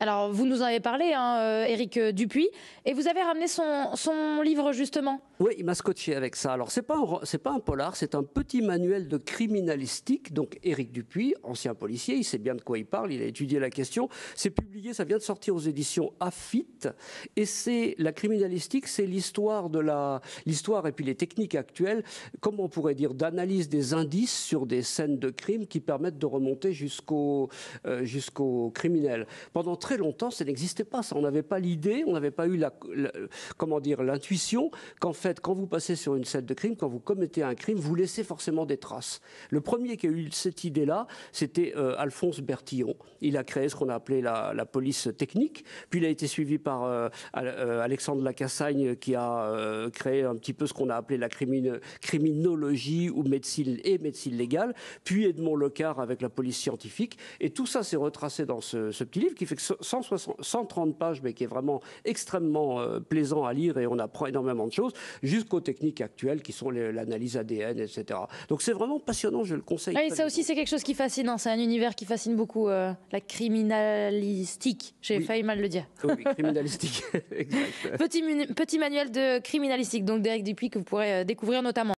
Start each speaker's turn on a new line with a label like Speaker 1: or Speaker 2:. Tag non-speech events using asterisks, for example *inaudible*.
Speaker 1: Alors, vous nous en avez parlé, hein, eric euh, euh, Dupuis, et vous avez ramené son, livre justement.
Speaker 2: Oui, il m'a scotché avec ça. Alors, c'est pas c'est pas un polar, c'est un petit manuel de criminalistique. Donc, Eric Dupuis, ancien policier, il sait bien de quoi il parle. Il a étudié la question. C'est publié, ça vient de sortir aux éditions Afit, et c'est la criminalistique, c'est l'histoire de la l'histoire et puis les techniques actuelles. Comment on pourrait dire d'analyse des indices sur des scènes de crime qui permettent de remonter jusqu'au criminels. Euh, jusqu'au criminel. Pendant très longtemps, ça n'existait pas. Ça. On n'avait pas l'idée, on n'avait pas eu la, comment dire l'intuition qu'en fait, quand vous passez sur une scène de crime, quand vous commettez un crime, vous laissez forcément des traces. Le premier qui a eu cette idée-là, c'était euh, Alphonse Bertillon. Il a créé ce qu'on a appelé la, police technique. Puis il a été suivi par euh, euh, Alexandre Lacassagne qui a créé un petit peu ce qu'on a appelé la crimine, criminologie ou médecine et médecine légale. Puis Edmond Locard avec la police scientifique. Et tout ça s'est retracé dans ce, ce, petit livre qui fait que 160, 130 pages, mais qui est vraiment extrêmement euh, plaisant à lire et on apprend énormément de choses, jusqu'aux techniques actuelles qui sont l'analyse ADN, etc. Donc c'est vraiment passionnant, je le conseille. Ah ça
Speaker 1: aussi, c'est quelque chose qui fascine. Hein. C'est un univers qui fascine beaucoup euh, la criminalistique. J'ai failli mal le dire.
Speaker 2: Oui, *laughs* criminalistique. *laughs* exact.
Speaker 1: Petit, manuel de criminalistique, donc Derek Dupuis, que vous pourrez euh, découvrir notamment.